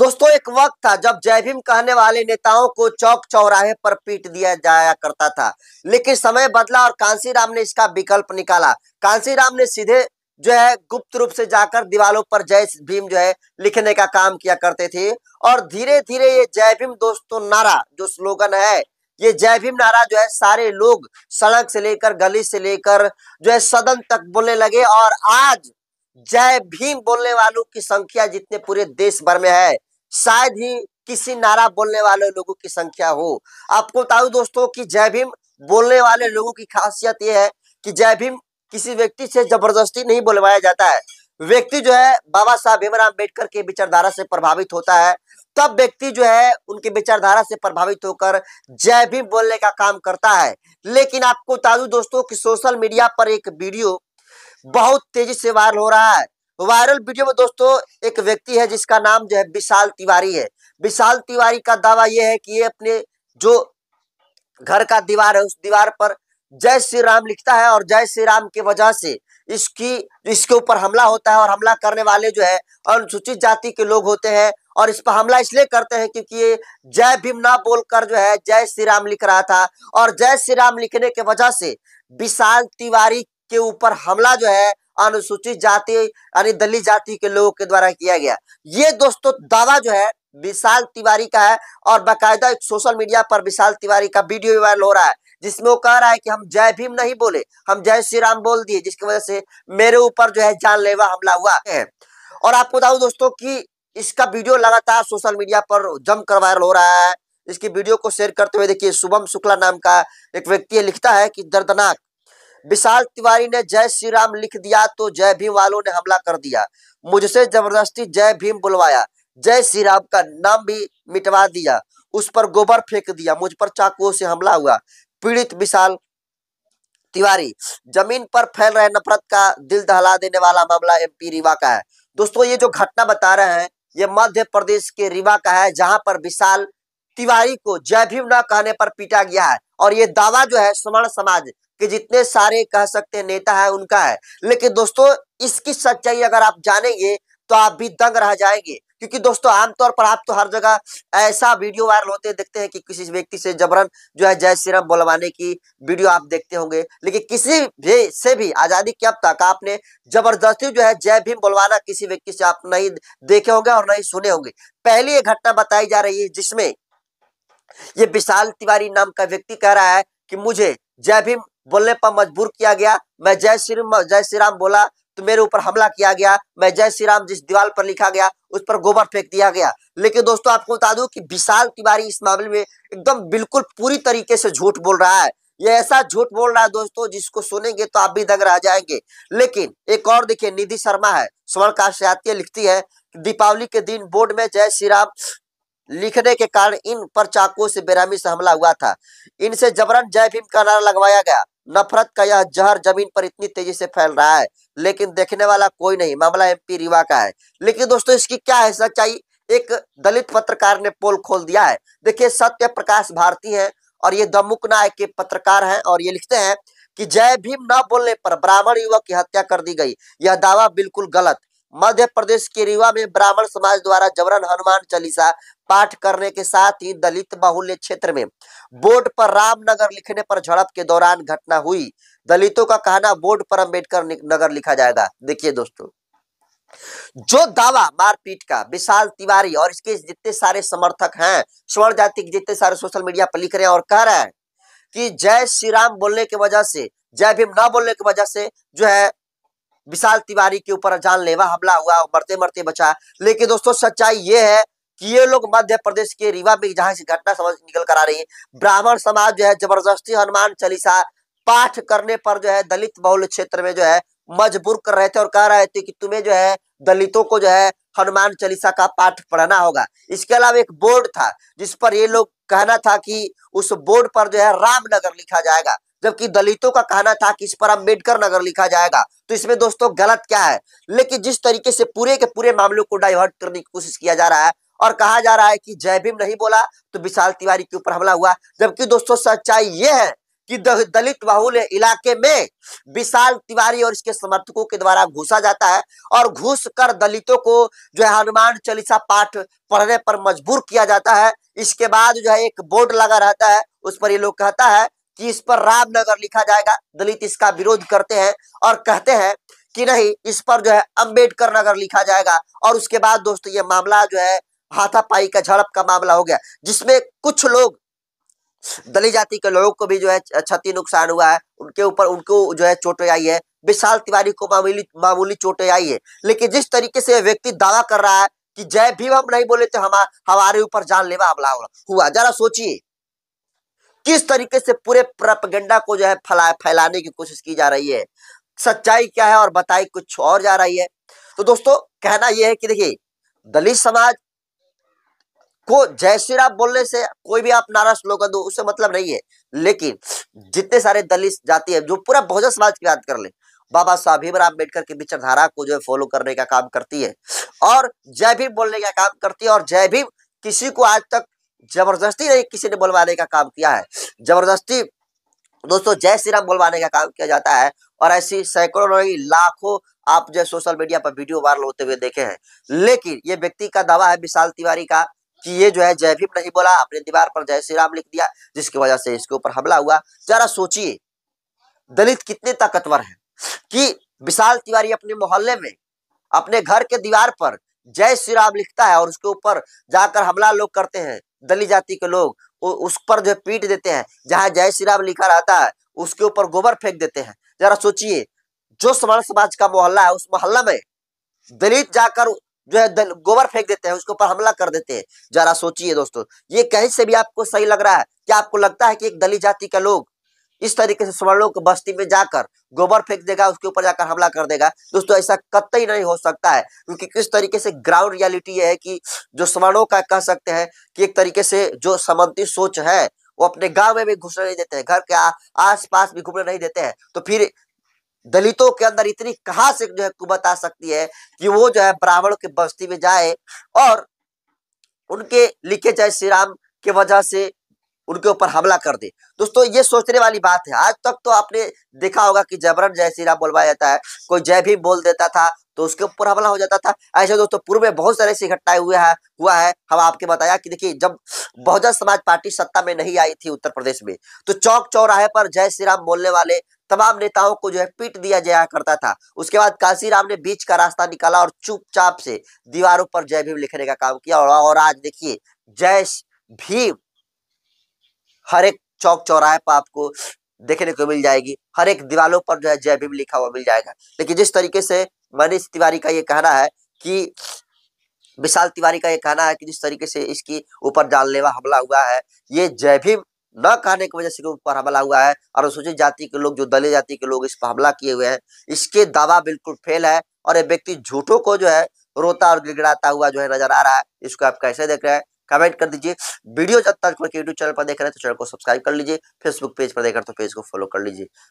दोस्तों एक वक्त था जब जय भीम कहने वाले नेताओं को चौक चौराहे पर पीट दिया जाया करता था लेकिन समय बदला और कांसीराम ने इसका विकल्प निकाला कांसीराम ने सीधे जो है गुप्त रूप से जाकर दीवालों पर जय भीम जो है लिखने का काम किया करते थे और धीरे धीरे ये जय भीम दोस्तों नारा जो स्लोगन है ये जय भीम नारा जो है सारे लोग सड़क से लेकर गली से लेकर जो है सदन तक बोलने लगे और आज जय भीम बोलने वालों की संख्या जितने पूरे देश भर में है शायद ही किसी नारा बोलने वाले लोगों की संख्या हो आपको बताऊ दोस्तों कि जय भीम बोलने वाले लोगों की खासियत यह है कि जय भीम किसी व्यक्ति से जबरदस्ती नहीं बोलवाया जाता है व्यक्ति जो है बाबा साहब भीमराव अम्बेडकर के विचारधारा से प्रभावित होता है तब व्यक्ति जो है उनके विचारधारा से प्रभावित होकर जय भीम बोलने का काम करता है लेकिन आपको बता दू दोस्तों कि सोशल मीडिया पर एक वीडियो हम्म। बहुत तेजी से वायरल हो रहा है वायरल वीडियो में दोस्तों एक व्यक्ति है जिसका नाम जो है विशाल तिवारी है विशाल तिवारी का दावा यह है कि ये अपने जो घर का दीवार है उस दीवार पर जय श्री राम लिखता है और जय श्री राम की वजह से इसकी इसके ऊपर हमला होता है और हमला करने वाले जो है अनुसूचित जाति के लोग होते हैं और इस पर हमला इसलिए करते हैं क्योंकि ये जय भीम ना बोलकर जो है जय श्री राम लिख रहा था और जय श्री राम लिखने के वजह से विशाल तिवारी के ऊपर हमला जो है अनुसूचित जाति यानी दलित जाति के लोगों के द्वारा किया गया ये दोस्तों दावा जो है विशाल तिवारी का है और बाकायदा एक सोशल मीडिया पर विशाल तिवारी का वीडियो भी वायरल हो रहा है जिसमें वो कह रहा है कि हम जय भीम नहीं बोले हम जय श्री राम बोल दिए जिसकी वजह से मेरे ऊपर जो है जानलेवा हमला हुआ है और आपको बताऊ दोस्तों की इसका वीडियो लगातार सोशल मीडिया पर जमकर वायरल हो रहा है इसकी वीडियो को शेयर करते हुए देखिए शुभम शुक्ला नाम का एक व्यक्ति लिखता है कि दर्दनाक विशाल तिवारी ने जय श्री राम लिख दिया तो जय भीम वालों ने हमला कर दिया मुझसे जबरदस्ती जय भीम बुलवाया जय श्री राम का नाम भी मिटवा दिया उस पर गोबर फेंक दिया मुझ पर चाकुओं से हमला हुआ पीड़ित विशाल तिवारी जमीन पर फैल रहे नफरत का दिल दहला देने वाला मामला एमपी रीवा का है दोस्तों ये जो घटना बता रहे हैं ये मध्य प्रदेश के रीवा का है जहां पर विशाल तिवारी को जय भीम न कहने पर पीटा गया है और ये दावा जो है स्वर्ण समाज के जितने सारे कह सकते नेता है उनका है लेकिन दोस्तों इसकी सच्चाई अगर आप जानेंगे तो आप भी दंग रह जाएंगे क्योंकि दोस्तों आमतौर पर आप तो हर जगह ऐसा वीडियो वायरल होते हैं देखते हैं कि किसी व्यक्ति से जबरन जो है जय श्री राम बोलवाने की वीडियो आप देखते होंगे लेकिन किसी भी से भी आजादी के अब तक आपने जबरदस्ती जो है जय भीम बुलवाना किसी व्यक्ति से आप नहीं देखे होंगे और नहीं सुने होंगे पहली एक घटना बताई जा रही है जिसमें ये विशाल तिवारी नाम का व्यक्ति कह रहा है कि मुझे जय भीम बोलने पर मजबूर किया गया मैं जय श्री जय श्री राम बोला तो मेरे ऊपर हमला किया गया मैं जय श्री राम जिस दीवार पर लिखा गया उस पर गोबर फेंक दिया गया लेकिन दोस्तों आपको बता दू की विशाल तिवारी इस मामले में एकदम बिल्कुल पूरी तरीके से झूठ बोल रहा है ये ऐसा झूठ बोल रहा है दोस्तों जिसको सुनेंगे तो आप भी दंग रह जाएंगे लेकिन एक और देखिए निधि शर्मा है स्वर्ण का लिखती है दीपावली के दिन बोर्ड में जय श्री राम लिखने के कारण इन पर चाकू से बेरहमी से हमला हुआ था इनसे जबरन जय भीम का नारा लगवाया गया नफरत का यह जहर जमीन पर इतनी तेजी से फैल रहा है लेकिन देखने वाला कोई नहीं मामला एमपी रीवा का है लेकिन दोस्तों इसकी क्या है सच्चाई एक दलित पत्रकार ने पोल खोल दिया है देखिए सत्य प्रकाश भारती है और ये दमुक नायक के पत्रकार हैं और ये लिखते हैं कि जय भीम न बोलने पर ब्राह्मण युवक की हत्या कर दी गई यह दावा बिल्कुल गलत मध्य प्रदेश के रीवा में ब्राह्मण समाज द्वारा जबरन हनुमान चालीसा पाठ करने के साथ ही दलित बाहुल्य क्षेत्र में बोर्ड पर रामनगर लिखने पर झड़प के दौरान घटना हुई दलितों का कहना बोर्ड पर अम्बेडकर नगर लिखा जाएगा देखिए दोस्तों जो दावा मारपीट का विशाल तिवारी और इसके जितने सारे समर्थक हैं स्वर्ण जाति के जितने सारे सोशल मीडिया पर लिख रहे हैं और कह रहे हैं कि जय श्री राम बोलने की वजह से जय भीम ना बोलने की वजह से जो है विशाल तिवारी के ऊपर जानलेवा हमला हुआ मरते मरते बचा लेकिन दोस्तों सच्चाई ये है कि ये लोग मध्य प्रदेश के रीवा में जहां से घटना समझ निकल कर आ रही है ब्राह्मण समाज जो है जबरदस्ती हनुमान चालीसा पाठ करने पर जो है दलित बहुल क्षेत्र में जो है मजबूर कर रहे थे और कह रहे थे कि तुम्हें जो है दलितों को जो है हनुमान चालीसा का पाठ पढ़ना होगा इसके अलावा एक बोर्ड था जिस पर ये लोग कहना था कि उस बोर्ड पर जो है रामनगर लिखा जाएगा जबकि दलितों का कहना था कि इस पर अम्बेडकर नगर लिखा जाएगा तो इसमें दोस्तों गलत क्या है लेकिन जिस तरीके से पूरे के पूरे मामलों को डाइवर्ट करने की कोशिश किया जा रहा है और कहा जा रहा है कि जय भीम नहीं बोला तो विशाल तिवारी के ऊपर हमला हुआ जबकि दोस्तों सच्चाई ये है कि दलित बाहुल इलाके में विशाल तिवारी और इसके समर्थकों के द्वारा घुसा जाता है और घुस कर दलितों को जो है हनुमान चालीसा पाठ पढ़ने पर मजबूर किया जाता है इसके बाद जो है एक बोर्ड लगा रहता है उस पर ये लोग कहता है कि इस पर रामनगर लिखा जाएगा दलित इसका विरोध करते हैं और कहते हैं कि नहीं इस पर जो है अम्बेडकर नगर लिखा जाएगा और उसके बाद दोस्तों ये मामला जो है हाथापाई का झड़प का मामला हो गया जिसमें कुछ लोग दलित जाति के लोगों को भी जो है क्षति नुकसान हुआ है उनके ऊपर उनको जो है चोटें आई है विशाल तिवारी को मामूली मामूली चोटें आई है लेकिन जिस तरीके से व्यक्ति दावा कर रहा है कि जय भीम हम नहीं बोले तो हम हमारे ऊपर जानलेवा हमला हुआ जरा सोचिए किस तरीके से पूरे प्रपगेंडा को जो है फैला फैलाने की कोशिश की जा रही है सच्चाई क्या है और बताई कुछ और जा रही है तो दोस्तों कहना यह है कि देखिए दलित समाज को जय श्री राम बोलने से कोई भी आप नाराज लोग दो उससे मतलब नहीं है लेकिन जितने सारे दलित जाति है जो पूरा बहुजन समाज की बात कर ले बाबा साहब भीमराव अम्बेडकर की विचारधारा को जो है फॉलो करने का काम करती है और जय भीम बोलने का काम करती है और जय भीम किसी को आज तक जबरदस्ती नहीं किसी ने बुलवाने का काम किया है जबरदस्ती दोस्तों जय श्री राम बुलवाने का काम किया जाता है और ऐसी सैकड़ों नहीं लाखों आप जो सोशल मीडिया पर वीडियो वायरल होते हुए देखे हैं लेकिन ये व्यक्ति का दावा है विशाल तिवारी का कि ये जो है जय भीम नहीं बोला अपने दीवार पर जय श्री राम लिख दिया जिसकी वजह से इसके ऊपर हमला हुआ जरा सोचिए दलित कितने ताकतवर हैं कि विशाल तिवारी अपने मोहल्ले में अपने घर के दीवार पर जय श्री राम लिखता है और उसके ऊपर जाकर हमला लोग करते हैं दलित जाति के लोग उस पर जो पीट देते हैं जहाँ जय श्री राम लिखा रहता है उसके ऊपर गोबर फेंक देते हैं जरा सोचिए जो समान समाज का मोहल्ला है उस मोहल्ला में दलित जाकर जो है गोबर फेंक देते हैं उसके ऊपर हमला कर देते हैं जरा सोचिए दोस्तों ये कहीं से भी आपको सही लग रहा है क्या आपको लगता है कि एक दलित जाति का लोग इस तरीके से सवर्णों की बस्ती में जाकर गोबर फेंक देगा उसके ऊपर जाकर हमला कर देगा दोस्तों ऐसा कतई नहीं हो सकता है क्योंकि किस तरीके से ग्राउंड रियलिटी ये है कि जो सवर्णों का कह सकते हैं कि एक तरीके से जो समंती सोच है वो अपने गांव में भी घुसने नहीं देते हैं घर के आस भी घूमने नहीं देते हैं तो फिर दलितों के अंदर इतनी कहाँ से जो है कुबत आ सकती है कि वो जो है ब्राह्मणों के बस्ती में जाए और उनके लिखे जाए श्री राम के वजह से उनके ऊपर हमला कर दे दोस्तों ये सोचने वाली बात है आज तक तो आपने देखा होगा कि जबरन जय श्री राम बोलवाया जाता है कोई जय भी बोल देता था तो उसके ऊपर हमला हो जाता था ऐसे दोस्तों पूर्व में बहुत सारे ऐसी घटनाएं हुए हैं हुआ है हम आपके बताया कि देखिए जब बहुजन समाज पार्टी सत्ता में नहीं आई थी उत्तर प्रदेश में तो चौक चौराहे पर जय श्री राम बोलने वाले तमाम नेताओं को जो है पीट दिया जाया करता था उसके बाद कांसीराम ने बीच का रास्ता निकाला और चुपचाप से दीवारों पर जय भीम लिखने का काम किया और आज देखिए जय भीम हर एक चौक चौराहे पर आपको देखने को मिल जाएगी हर एक दीवालों पर जो है जय भीम लिखा हुआ मिल जाएगा लेकिन जिस तरीके से मनीष तिवारी का ये कहना है कि विशाल तिवारी का ये कहना है कि जिस तरीके से इसकी ऊपर जानलेवा हमला हुआ है ये जय भीम न कहने की वजह से ऊपर हमला हुआ है और अनुसूचित जाति के लोग जो दलित जाति के लोग इस पर हमला किए हुए हैं इसके दावा बिल्कुल फेल है और ये व्यक्ति झूठों को जो है रोता और गिड़गिड़ाता हुआ जो है नजर आ रहा है इसको आप कैसे देख रहे हैं कमेंट कर दीजिए वीडियो जब तक यूट्यूब चैनल पर देख रहे हैं तो चैनल को सब्सक्राइब कर लीजिए फेसबुक पेज पर देख रहे हैं तो पेज को फॉलो कर लीजिए